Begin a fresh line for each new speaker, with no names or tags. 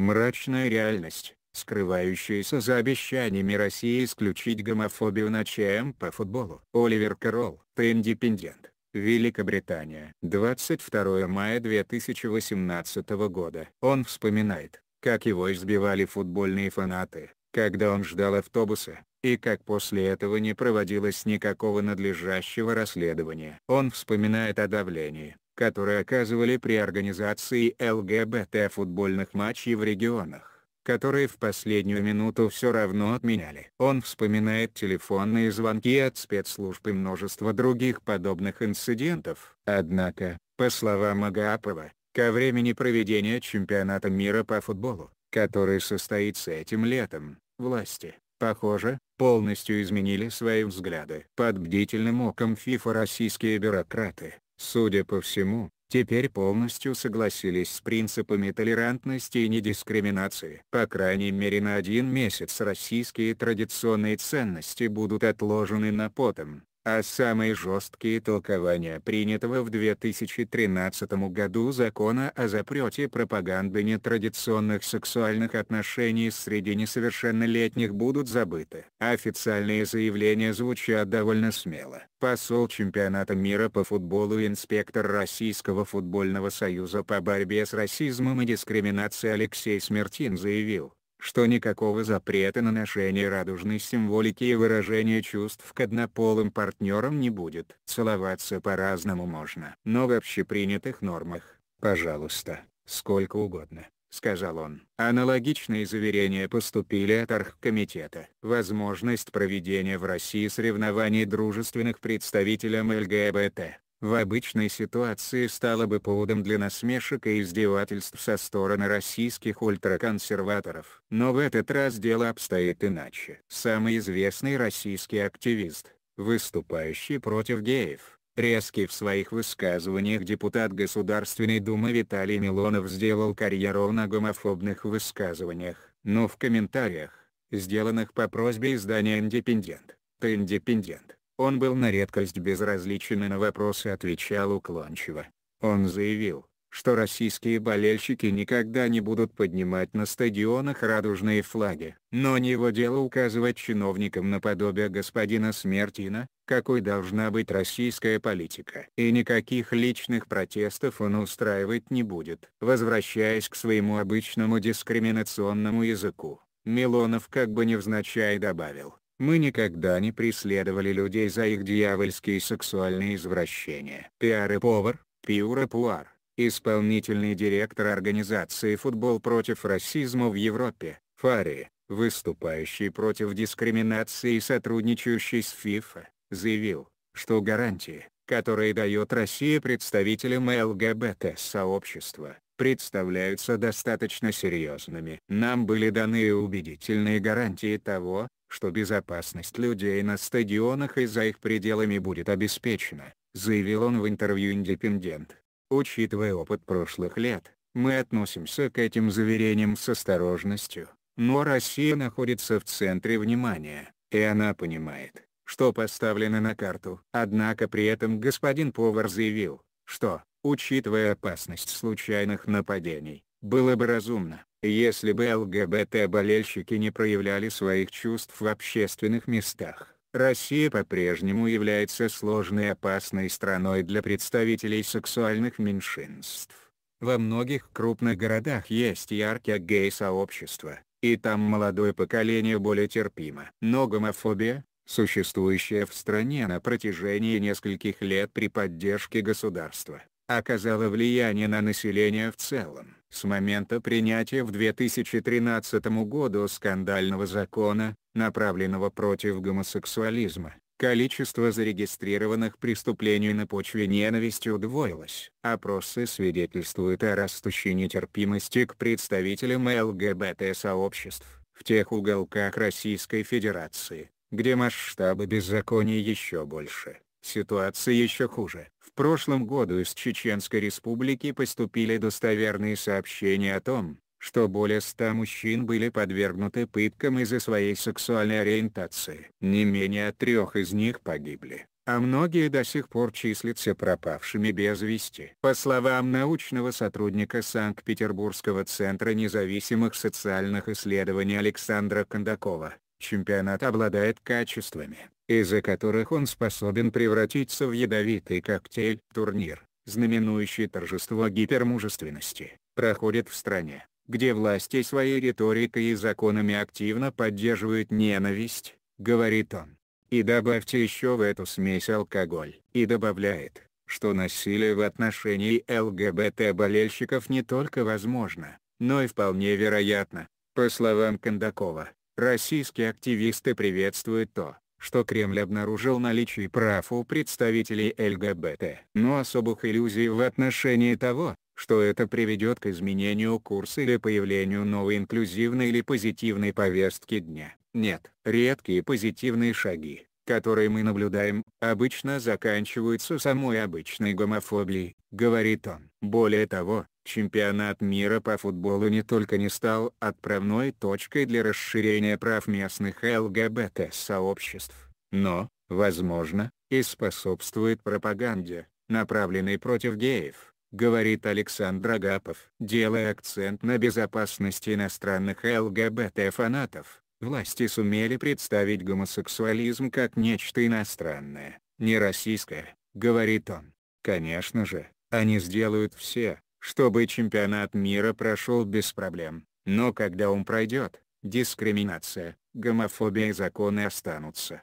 Мрачная реальность, скрывающаяся за обещаниями России исключить гомофобию на ЧМ по футболу. Оливер Королл, The Independent, Великобритания. 22 мая 2018 года. Он вспоминает, как его избивали футбольные фанаты, когда он ждал автобуса, и как после этого не проводилось никакого надлежащего расследования. Он вспоминает о давлении, которые оказывали при организации ЛГБТ футбольных матчей в регионах, которые в последнюю минуту все равно отменяли. Он вспоминает телефонные звонки от спецслужб и множество других подобных инцидентов. Однако, по словам Агапова, ко времени проведения чемпионата мира по футболу, который состоится этим летом, власти, похоже, полностью изменили свои взгляды. Под бдительным оком ФИФА российские бюрократы, Судя по всему, теперь полностью согласились с принципами толерантности и недискриминации. По крайней мере на один месяц российские традиционные ценности будут отложены на потом а самые жесткие толкования принятого в 2013 году закона о запрете пропаганды нетрадиционных сексуальных отношений среди несовершеннолетних будут забыты. Официальные заявления звучат довольно смело. Посол чемпионата мира по футболу и инспектор Российского футбольного союза по борьбе с расизмом и дискриминацией Алексей Смертин заявил, что никакого запрета на ношение радужной символики и выражение чувств к однополым партнерам не будет. Целоваться по-разному можно. Но в общепринятых нормах, пожалуйста, сколько угодно. — сказал он. Аналогичные заверения поступили от Архкомитета. Возможность проведения в России соревнований дружественных представителям ЛГБТ в обычной ситуации стало бы поводом для насмешек и издевательств со стороны российских ультраконсерваторов. Но в этот раз дело обстоит иначе. Самый известный российский активист, выступающий против геев, Резкий в своих высказываниях депутат Государственной Думы Виталий Милонов сделал карьеру на гомофобных высказываниях, но в комментариях, сделанных по просьбе издания «Индепендент», «Ты Индепендент», он был на редкость безразличен и на вопросы отвечал уклончиво. Он заявил, что российские болельщики никогда не будут поднимать на стадионах радужные флаги. Но не его дело указывать чиновникам наподобие господина Смертина, какой должна быть российская политика. И никаких личных протестов он устраивать не будет. Возвращаясь к своему обычному дискриминационному языку, Милонов как бы невзначай добавил, мы никогда не преследовали людей за их дьявольские сексуальные извращения. Пиар и повар, Пиура Пуар, исполнительный директор организации «Футбол против расизма в Европе», Фари, выступающий против дискриминации и сотрудничающий с ФИФА, заявил, что гарантии, которые дает Россия представителям ЛГБТ-сообщества, представляются достаточно серьезными. Нам были даны убедительные гарантии того, что безопасность людей на стадионах и за их пределами будет обеспечена, заявил он в интервью Индепендент. Учитывая опыт прошлых лет, мы относимся к этим заверениям с осторожностью, но Россия находится в центре внимания, и она понимает, что поставлено на карту. Однако при этом господин Повар заявил, что, учитывая опасность случайных нападений, было бы разумно, если бы ЛГБТ-болельщики не проявляли своих чувств в общественных местах, Россия по-прежнему является сложной и опасной страной для представителей сексуальных меньшинств. Во многих крупных городах есть яркие гей-сообщества, и там молодое поколение более терпимо. Но гомофобия, существующая в стране на протяжении нескольких лет при поддержке государства, оказала влияние на население в целом. С момента принятия в 2013 году скандального закона, направленного против гомосексуализма, количество зарегистрированных преступлений на почве ненависти удвоилось. Опросы свидетельствуют о растущей нетерпимости к представителям ЛГБТ-сообществ в тех уголках Российской Федерации, где масштабы беззакония еще больше. Ситуация еще хуже. В прошлом году из Чеченской республики поступили достоверные сообщения о том, что более ста мужчин были подвергнуты пыткам из-за своей сексуальной ориентации. Не менее трех из них погибли, а многие до сих пор числятся пропавшими без вести. По словам научного сотрудника Санкт-Петербургского центра независимых социальных исследований Александра Кондакова, чемпионат обладает качествами, из-за которых он способен превратиться в ядовитый коктейль. Турнир, знаменующий торжество гипермужественности, проходит в стране, где власти своей риторикой и законами активно поддерживают ненависть, говорит он. И добавьте еще в эту смесь алкоголь. И добавляет, что насилие в отношении ЛГБТ-болельщиков не только возможно, но и вполне вероятно. По словам Кондакова, российские активисты приветствуют то, что Кремль обнаружил наличие прав у представителей ЛГБТ. Но особых иллюзий в отношении того, что это приведет к изменению курса или появлению новой инклюзивной или позитивной повестки дня, нет. Редкие позитивные шаги, которые мы наблюдаем, обычно заканчиваются самой обычной гомофобией, говорит он. Более того, Чемпионат мира по футболу не только не стал отправной точкой для расширения прав местных ЛГБТ-сообществ, но, возможно, и способствует пропаганде, направленной против геев, говорит Александр Агапов. Делая акцент на безопасности иностранных ЛГБТ-фанатов, власти сумели представить гомосексуализм как нечто иностранное, не российское, говорит он. Конечно же, они сделают все, чтобы чемпионат мира прошел без проблем. Но когда он пройдет, дискриминация, гомофобия и законы останутся.